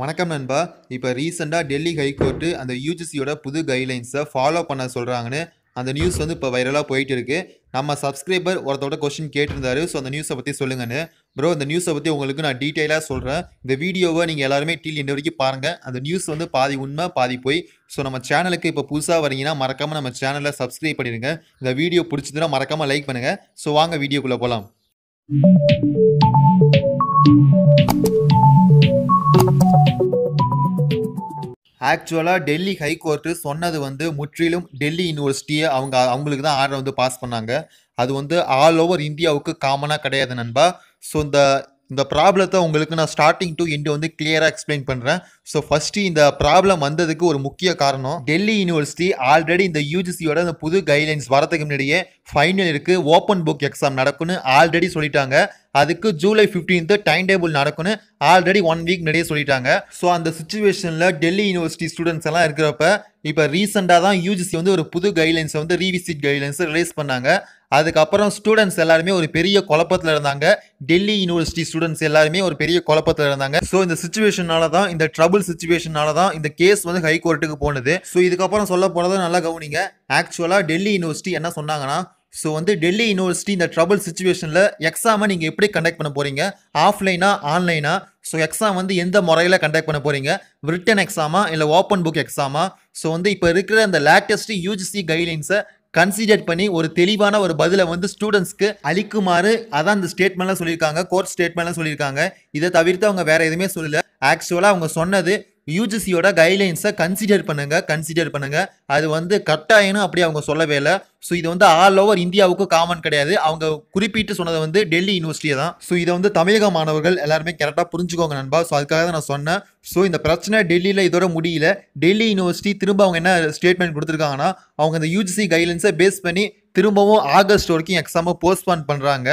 வணக்கம் நண்பா இப்போ ரீசெண்டாக டெல்லி ஹைகோர்ட்டு அந்த யூஜிசியோட புது கைட்லைன்ஸை ஃபாலோ பண்ண சொல்கிறாங்கன்னு அந்த நியூஸ் வந்து இப்போ வைரலாக போயிட்டு இருக்கு நம்ம சப்ஸ்கிரைபர் ஒருத்தோட கொஸ்டின் கேட்டிருந்தாரு ஸோ அந்த நியூஸை பற்றி சொல்லுங்கன்னு ப்ரோ இந்த நியூஸை பற்றி உங்களுக்கு நான் டீட்டெயிலாக சொல்கிறேன் இந்த வீடியோவை நீங்கள் எல்லாருமே டீல் இன்ன வரைக்கும் பாருங்கள் அந்த நியூஸ் வந்து பாதி உண்மை பாதி போய் ஸோ நம்ம சேனலுக்கு இப்போ புதுசாக வரீங்கன்னா மறக்காமல் நம்ம சேனலை சப்ஸ்கிரைப் பண்ணிடுங்க இந்த வீடியோ பிடிச்சதுன்னா மறக்காமல் லைக் பண்ணுங்கள் ஸோ வாங்க வீடியோக்குள்ளே போகலாம் ஆக்சுவலாக டெல்லி ஹைகோர்ட்டு சொன்னது வந்து முற்றிலும் டெல்லி யூனிவர்சிட்டியை அவங்க அவங்களுக்கு தான் ஆர்டர் வந்து பாஸ் பண்ணாங்க அது வந்து ஆல் ஓவர் இந்தியாவுக்கு காமனாக கிடையாது நண்பா ஸோ இந்த இந்த ப்ராப்ளத்தை உங்களுக்கு நான் ஸ்டார்டிங் டு எண்டு வந்து கிளியராக எக்ஸ்பிளைன் பண்ணுறேன் ஸோ ஃபஸ்ட்டு இந்த ப்ராப்ளம் வந்ததுக்கு ஒரு முக்கிய காரணம் டெல்லி யூனிவர்சிட்டி ஆல்ரெடி இந்த யூஜிசியோட இந்த புது கைட்லைன்ஸ் வரதுக்கு முன்னாடியே ஃபைனல் இருக்குது ஓப்பன் புக் எக்ஸாம் நடக்குன்னு ஆல்ரெடி சொல்லிட்டாங்க அதுக்கு ஜூலை ஃபிஃப்டீன்த் டைம் டேபிள் நடக்கும்னு ஆல்ரெடி ஒன் வீக் நிறைய சொல்லிட்டாங்க ஸோ அந்த சுச்சுவேஷனில் டெல்லி யூனிவர்சிட்டி ஸ்டூடெண்ட்ஸ் எல்லாம் இருக்கிறப்ப இப்போ ரீசெண்டாக தான் யூஜிசி வந்து ஒரு புது கைட்லைன்ஸை வந்து ரீவிசிட் கைட்லைன்ஸை ரிலீஸ் பண்ணாங்க அதுக்கப்புறம் ஸ்டூடெண்ட்ஸ் எல்லாருமே ஒரு பெரிய குழப்பத்தில் இருந்தாங்க டெல்லி யூனிவர்சிட்டி ஸ்டூடெண்ட்ஸ் எல்லாருமே ஒரு பெரிய குழப்பத்தில் இருந்தாங்க ஸோ இந்த சுச்சுவேஷனால தான் இந்த ட்ரபுள் சுச்சுவேஷனால தான் இந்த கேஸ் வந்து ஹை கோர்ட்டுக்கு போனது ஸோ இதுக்கப்புறம் சொல்ல போனதும் நல்லா கவனிங்க ஆக்சுவலாக டெல்லி யூனிவர்சிட்டி என்ன சொன்னாங்கன்னா ஸோ வந்து டெல்லி யூனிவர்சிட்டி இந்த ட்ரபுள் சுச்சுவேஷனில் எக்ஸாமை நீங்கள் எப்படி கண்டக்ட் பண்ண போகிறீங்க ஆஃப்லைனா ஆன்லைனா ஸோ எக்ஸாம் வந்து எந்த முறையில் கண்டக்ட் பண்ண போகிறீங்க ரிட்டன் எக்ஸாமா இல்லை ஓப்பன் புக் எக்ஸாமா ஸோ வந்து இப்போ இருக்கிற அந்த லேட்டஸ்ட் யூஜிசி கைட்லைன்ஸை கன்சிடர் பண்ணி ஒரு தெளிவான ஒரு பதிலை வந்து ஸ்டூடெண்ட்ஸ்க்கு அளிக்குமாறு அதான் அந்த ஸ்டேட்மெண்ட்லாம் சொல்லியிருக்காங்க கோர்ட் ஸ்டேட்மெண்ட்லாம் சொல்லியிருக்காங்க இதை தவிர்த்து அவங்க வேறு எதுவுமே சொல்லல ஆக்சுவலாக அவங்க சொன்னது யூஜிசியோட கைட்லைன்ஸை கன்சிடர் பண்ணுங்கள் கன்சிடர் பண்ணுங்கள் அது வந்து கட்டாயம்னு அப்படி அவங்க சொல்லவே இல்லை ஸோ இது வந்து ஆல் ஓவர் இந்தியாவுக்கு காமன் கிடையாது அவங்க குறிப்பிட்டு சொன்னது வந்து டெல்லி யூனிவர்சிட்டி தான் ஸோ இதை வந்து தமிழக மாணவர்கள் எல்லாருமே கரெக்டாக புரிஞ்சுக்கோங்க நண்பா ஸோ அதுக்காக தான் நான் சொன்னேன் ஸோ இந்த பிரச்சனை டெல்லியில் இதோட முடியல டெல்லி யூனிவர்சிட்டி திரும்ப அவங்க என்ன ஸ்டேட்மெண்ட் கொடுத்துருக்காங்கன்னா அவங்க இந்த யூஜிசி கைட்லைன்ஸை பேஸ் பண்ணி திரும்பவும் ஆகஸ்ட் வரைக்கும் எக்ஸாமை போஸ்ட்போன் பண்ணுறாங்க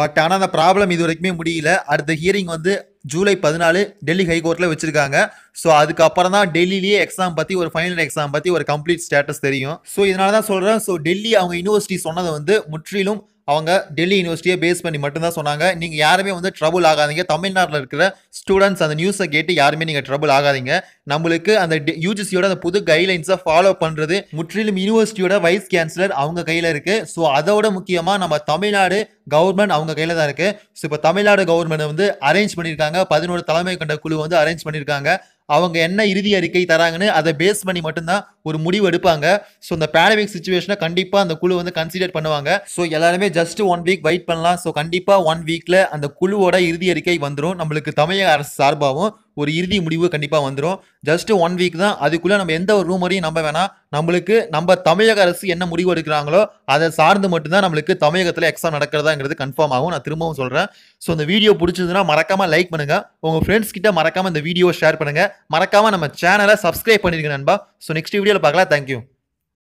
பட் ஆனால் அந்த ப்ராப்ளம் இது வரைக்குமே முடியல அடுத்த ஹியரிங் வந்து ஜூலை பதினாலு டெல்லி ஹைகோர்ட்டில் வச்சுருக்காங்க ஸோ அதுக்கப்புறம் தான் டெல்லிலேயே எக்ஸாம் பற்றி ஒரு ஃபைனல் எக்ஸாம் பற்றி ஒரு கம்ப்ளீட் ஸ்டேட்டஸ் தெரியும் ஸோ இதனால தான் சொல்கிறேன் ஸோ டெல்லி அவங்க யூனிவர்சிட்டி சொன்னதை வந்து முற்றிலும் அவங்க டெல்லி யூனிவர்சிட்டியை பேஸ் பண்ணி மட்டும்தான் சொன்னாங்க நீங்கள் யாருமே வந்து ட்ரபுள் ஆகாதீங்க தமிழ்நாட்டில் இருக்கிற ஸ்டூடெண்ட்ஸ் அந்த நியூஸை கேட்டு யாருமே நீங்கள் ட்ரபுள் ஆகாதீங்க நம்மளுக்கு அந்த யூஜிசியோட அந்த புது கைட்லைன்ஸை ஃபாலோ பண்ணுறது முற்றிலும் யூனிவர்சிட்டியோட வைஸ் கேன்சலர் அவங்க கையில் இருக்குது ஸோ அதோட முக்கியமாக நம்ம தமிழ்நாடு கவர்மெண்ட் அவங்க கையில் தான் இருக்குது ஸோ இப்போ தமிழ்நாடு கவர்மெண்ட் வந்து அரேஞ்ச் பண்ணியிருக்காங்க பதினோரு தலைமை கொண்ட குழு வந்து அரேஞ்ச் பண்ணியிருக்காங்க அவங்க என்ன இறுதி அறிக்கை தராங்கன்னு அதை பேஸ் பண்ணி மட்டும்தான் ஒரு முடிவு எடுப்பாங்க ஸோ இந்த பேனமிக் சுச்சுவேஷனை கண்டிப்பாக அந்த குழு வந்து கன்சிடர் பண்ணுவாங்க ஸோ எல்லாருமே ஜஸ்ட் ஒன் வீக் வெயிட் பண்ணலாம் ஸோ கண்டிப்பாக ஒன் வீக்கில் அந்த குழுவோட இறுதி அறிக்கை வந்துடும் நம்மளுக்கு தமிழக அரசு சார்பாகவும் ஒரு இறுதி முடிவு கண்டிப்பாக வந்துடும் ஜஸ்ட் ஒன் வீக் தான் அதுக்குள்ளே நம்ம எந்த ஒரு ரூமரையும் நம்ப வேணாம் நம்மளுக்கு நம்ம தமிழக அரசு என்ன முடிவு எடுக்கிறாங்களோ அதை சார்ந்து மட்டும்தான் நம்மளுக்கு தமிழகத்தில் எக்ஸாம் நடக்கிறதாங்கிறது கன்ஃபார்ம் ஆகும் நான் திரும்பவும் சொல்கிறேன் ஸோ இந்த வீடியோ பிடிச்சதுன்னா மறக்காமல் லைக் பண்ணுங்கள் உங்கள் ஃப்ரெண்ட்ஸ் கிட்ட மறக்காமல் இந்த வீடியோ ஷேர் பண்ணுங்கள் மறக்காமல் நம்ம சேனலை சப்ஸ்கிரைப் பண்ணியிருக்கேன் நண்பா ஸோ நெக்ஸ்ட் வீடியோவில் பார்க்கலாம் தேங்க்யூ